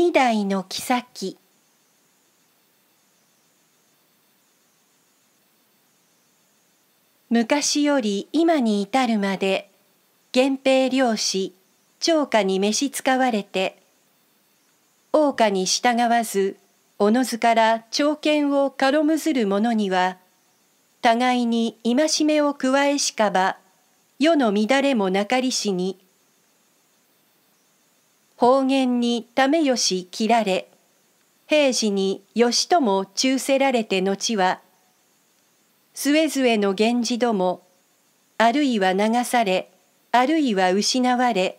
二台の妃昔より今に至るまで源平漁師長家に召し使われて王家に従わずおのずから朝見を軽むずる者には互いに戒めを加えしかば世の乱れもなかりしに方言に為義切られ平時に義とも忠せられて後は末々の源氏どもあるいは流されあるいは失われ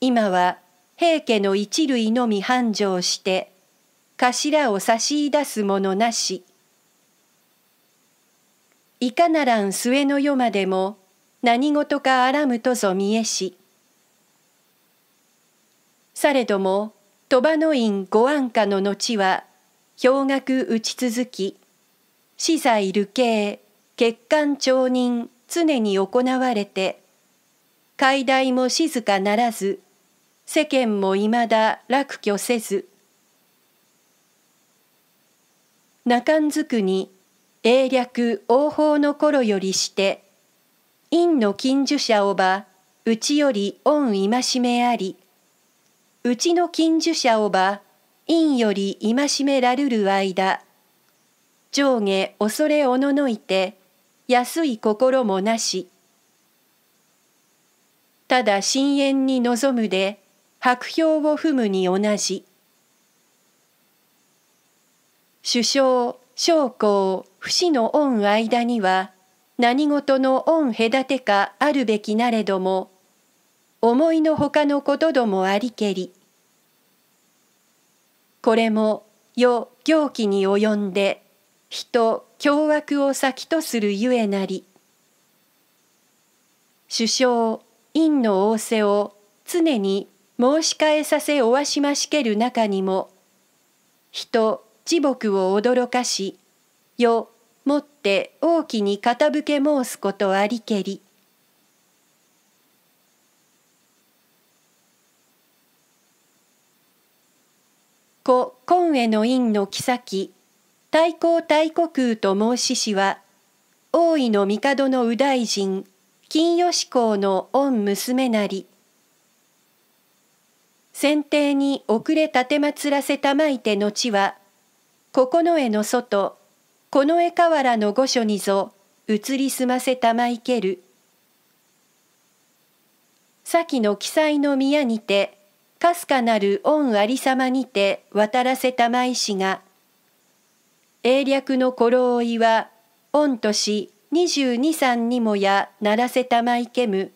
今は平家の一類のみ繁盛して頭を差し出すものなしいかならん末の世までも何事かあらむとぞ見えしされども鳥羽の院御安家の後は氷学打ち続き死罪流刑欠陥町人常に行われて解題も静かならず世間もいまだ落挙せず中んづくに英略王法の頃よりして院の近所者をばうちより恩戒めありうちの近所者をば、院より戒めらるる間、上下恐れおののいて、安い心もなし。ただ深淵に望むで、白氷を踏むに同じ。首相、将校、不死の恩間には、何事の恩隔てかあるべきなれども、思いのほかのことどもありけり。これも世行気に及んで人凶悪を先とするゆえなり首相院の仰せを常に申し返させおわしましける中にも人地獄を驚かし世もって大きに傾け申すことありけり故今への院の妃太閤太古空と申ししは大井の帝の右大臣金吉公の御娘なり先定に遅れ奉らせたまいての地は九重の外近衛河原の御所にぞ移り住ませたまいける先の記載の宮にてかすかなる御ありさまにて渡らせたまいしが英略の頃追いは御年二十二三にもやならせたまいけむ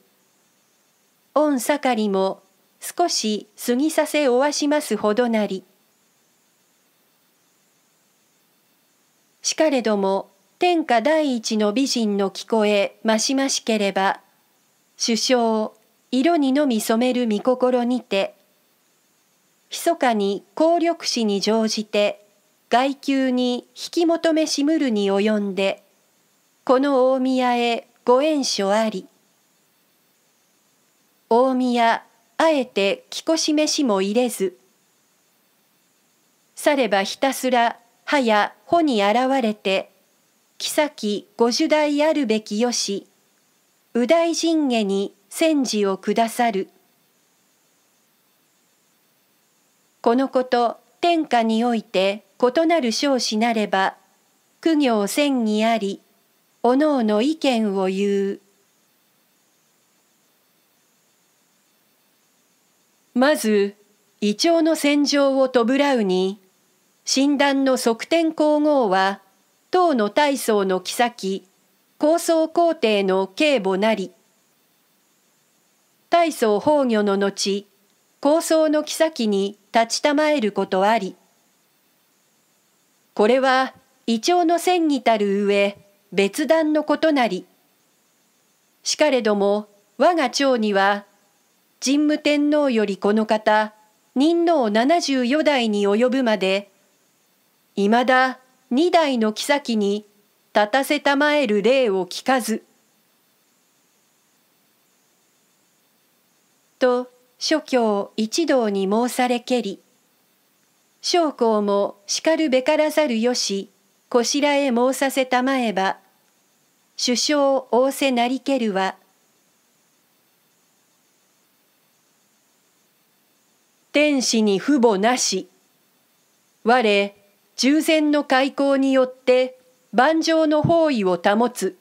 御盛りも少し過ぎさせおわしますほどなりしかれども天下第一の美人の聞こえましましければ首相色にのみ染める御心にて密かに効力士に乗じて外宮に引き求めしむるに及んでこの大宮へご縁所あり大宮あえて着こし飯も入れずさればひたすらはや穂に現れて妃五十代あるべきよし右大神下に戦時を下さる。このこと天下において異なる少子なれば苦行千にありおのおの意見を言うまず胃腸の戦場をとぶらうに診断の側転皇后は唐の大宗の妃高宗皇帝の警母なり大宗崩御の後構想の妃に立ちたまえることあり。これは胃腸の線にたる上、別段のことなり。しかれども我が町には、神武天皇よりこの方、仁王七十四代に及ぶまで、いまだ二代の妃に立たせたまえる例を聞かず。と諸教一同に申されけり将校もしかるべからざるよしこしらへ申させたまえば首相仰せなりけるは天使に父母なし我従前の開口によって万丈の方位を保つ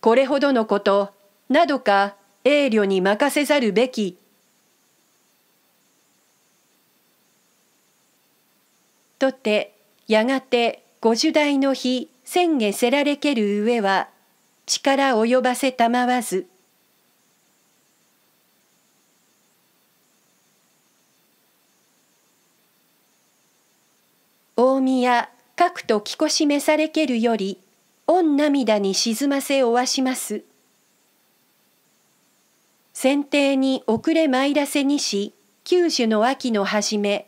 これほどのことなどか栄慮に任せざるべき」とてやがて五十代の日千下せられける上は力及ばせたまわず。大宮各と聞こしめされけるより御涙に沈ませおわします。剪定に遅れ参らせにし九州の秋の初め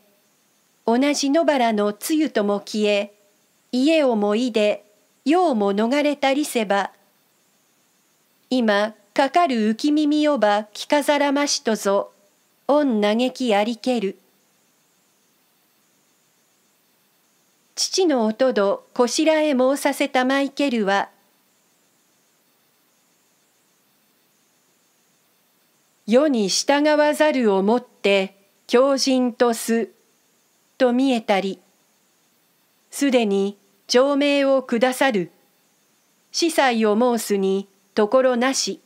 同じ野原の露とも消え家をもいで用も逃れたりせば今かかる浮き耳をば着飾らましとぞ御嘆きありける父の音とどこしらへ申させたまいけるは世に従わざるをもって狂人とすと見えたりすでに長命を下さる司祭を申すにところなし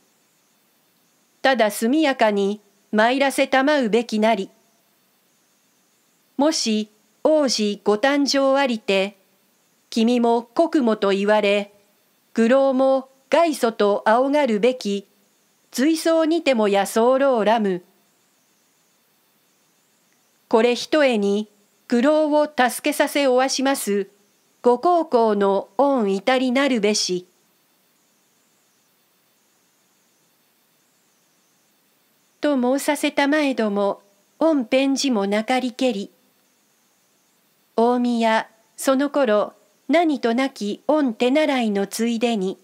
ただ速やかに参らせたまうべきなりもし王子ご誕生ありて君も国母と言われ愚老も外祖と仰がるべき随走にても野草ろうラム。これひとえに苦労を助けさせおわします。ご高校の恩至りなるべし。と申させたまえども、御返事もなかりけり。大宮、その頃、何となき御手習いのついでに、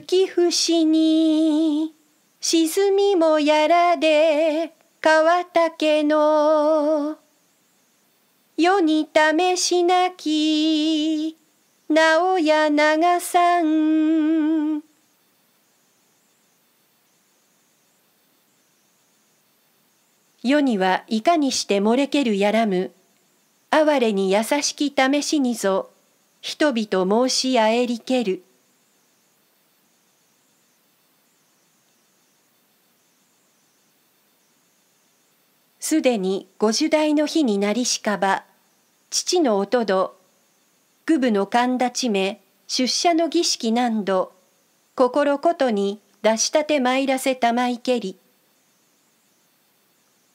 雪伏しに沈みもやらで川竹の世に試しなき直や長さん世にはいかにして漏れけるやらむ哀れに優しき試しにぞ人々申しあえりける。すでに五十代の日になりしかば、父のおとど、愚部の神立地め、出社の儀式何度、心ことに出したて参らせたまいけり。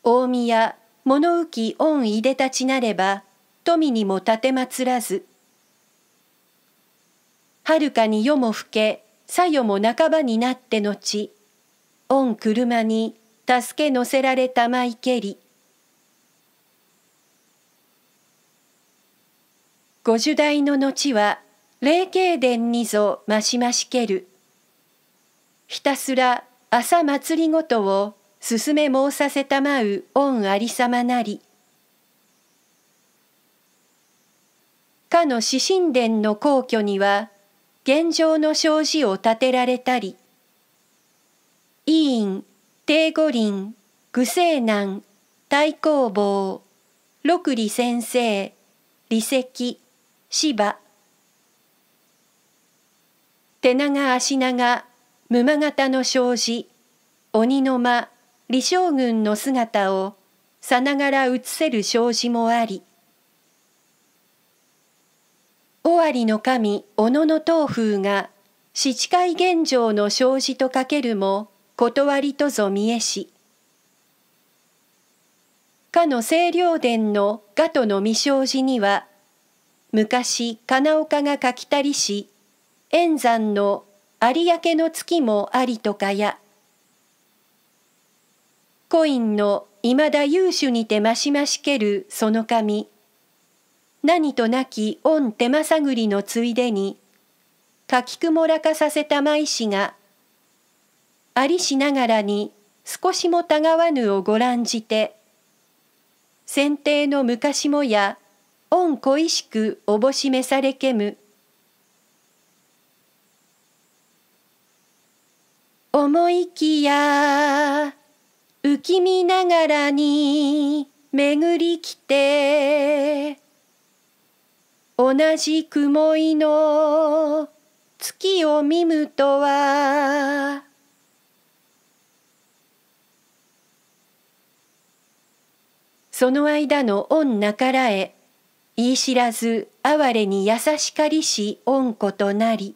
大宮、物浮御いでたちなれば、富にも立てまつらず。はるかに夜も更け、さよも半ばになって後、御車に助け乗せられたまいけり。五十代の後は霊慶殿にぞましましけるひたすら朝祭りごとを進め申させたまう御ありさまなりかの指神殿の皇居には現状の障子を建てられたり委員帝五輪愚聖南太公坊六里先生李石芝手長足長沼形の障子鬼の間李将軍の姿をさながら映せる障子もあり尾張の神小野の東風が七海玄城の障子とかけるも断りとぞ見えしかの清涼殿のガトの未障子には昔金岡が書きたりし円山の有明の月もありとかやコインのいまだ優秀にてましましけるその紙何となき御手間探りのついでにかきくもらかさせた舞師がありしながらに少しもたがわぬをご覧じて剪定の昔もや御恋しくおぼしめされけむ思いきや浮き見ながらに巡り来て同じ雲いの月を見むとはその間のなからへ言い知らず哀れに優しかりし恩子となり